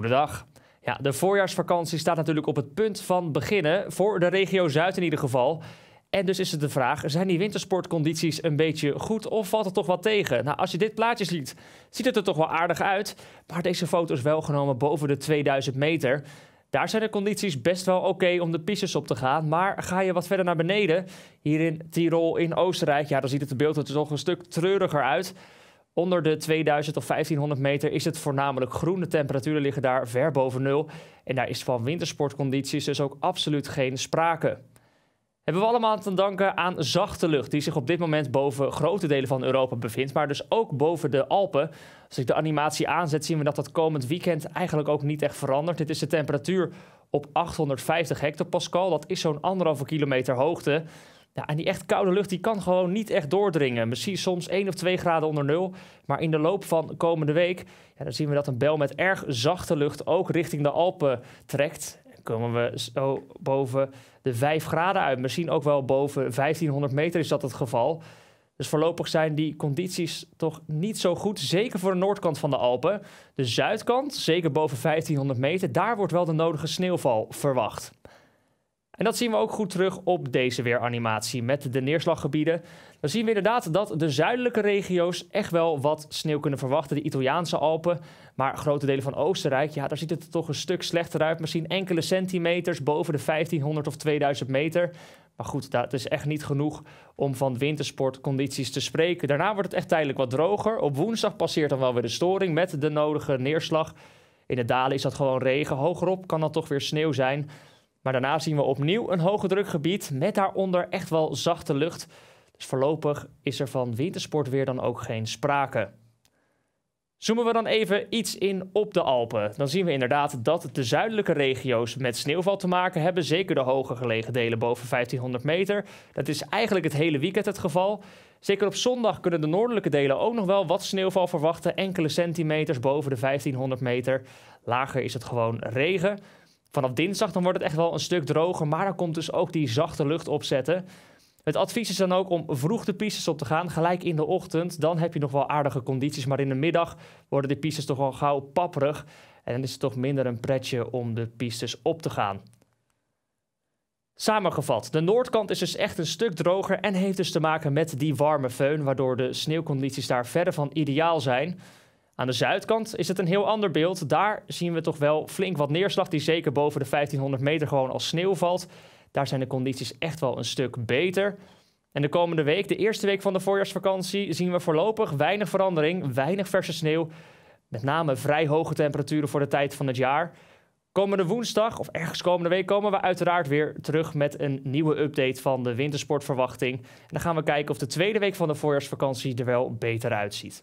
Goedendag. Ja, de voorjaarsvakantie staat natuurlijk op het punt van beginnen, voor de regio Zuid in ieder geval. En dus is het de vraag, zijn die wintersportcondities een beetje goed of valt het toch wat tegen? Nou, als je dit plaatje ziet, ziet het er toch wel aardig uit. Maar deze foto is wel genomen boven de 2000 meter. Daar zijn de condities best wel oké om de pistes op te gaan. Maar ga je wat verder naar beneden, hier in Tirol in Oostenrijk... ja, dan ziet het beeld er toch een stuk treuriger uit... Onder de 2000 of 1500 meter is het voornamelijk groen. De temperaturen liggen daar ver boven nul. En daar is van wintersportcondities dus ook absoluut geen sprake. Hebben we allemaal te danken aan zachte lucht, die zich op dit moment boven grote delen van Europa bevindt, maar dus ook boven de Alpen. Als ik de animatie aanzet, zien we dat dat komend weekend eigenlijk ook niet echt verandert. Dit is de temperatuur op 850 hectopascal, dat is zo'n anderhalve kilometer hoogte. Ja, en die echt koude lucht die kan gewoon niet echt doordringen. Misschien soms 1 of 2 graden onder nul. Maar in de loop van komende week ja, dan zien we dat een bel met erg zachte lucht ook richting de Alpen trekt. Dan komen we zo boven de 5 graden uit. Misschien ook wel boven 1500 meter is dat het geval. Dus voorlopig zijn die condities toch niet zo goed. Zeker voor de noordkant van de Alpen. De zuidkant, zeker boven 1500 meter, daar wordt wel de nodige sneeuwval verwacht. En dat zien we ook goed terug op deze weeranimatie met de neerslaggebieden. Dan zien we inderdaad dat de zuidelijke regio's echt wel wat sneeuw kunnen verwachten. De Italiaanse Alpen, maar grote delen van Oostenrijk, ja, daar ziet het toch een stuk slechter uit. Misschien enkele centimeters boven de 1500 of 2000 meter. Maar goed, dat is echt niet genoeg om van wintersportcondities te spreken. Daarna wordt het echt tijdelijk wat droger. Op woensdag passeert dan wel weer de storing met de nodige neerslag. In de dalen is dat gewoon regen. Hogerop kan dat toch weer sneeuw zijn. Maar daarna zien we opnieuw een hoge drukgebied met daaronder echt wel zachte lucht. Dus voorlopig is er van wintersport weer dan ook geen sprake. Zoomen we dan even iets in op de Alpen. Dan zien we inderdaad dat de zuidelijke regio's met sneeuwval te maken hebben. Zeker de hoger gelegen delen boven 1500 meter. Dat is eigenlijk het hele weekend het geval. Zeker op zondag kunnen de noordelijke delen ook nog wel wat sneeuwval verwachten. Enkele centimeters boven de 1500 meter. Lager is het gewoon regen. Vanaf dinsdag dan wordt het echt wel een stuk droger, maar dan komt dus ook die zachte lucht opzetten. Het advies is dan ook om vroeg de pistes op te gaan, gelijk in de ochtend. Dan heb je nog wel aardige condities, maar in de middag worden de pistes toch wel gauw papperig. En dan is het toch minder een pretje om de pistes op te gaan. Samengevat, de noordkant is dus echt een stuk droger en heeft dus te maken met die warme föhn, waardoor de sneeuwcondities daar verder van ideaal zijn. Aan de zuidkant is het een heel ander beeld. Daar zien we toch wel flink wat neerslag, die zeker boven de 1500 meter gewoon als sneeuw valt. Daar zijn de condities echt wel een stuk beter. En de komende week, de eerste week van de voorjaarsvakantie, zien we voorlopig weinig verandering, weinig verse sneeuw. Met name vrij hoge temperaturen voor de tijd van het jaar. Komende woensdag, of ergens komende week, komen we uiteraard weer terug met een nieuwe update van de wintersportverwachting. En dan gaan we kijken of de tweede week van de voorjaarsvakantie er wel beter uitziet.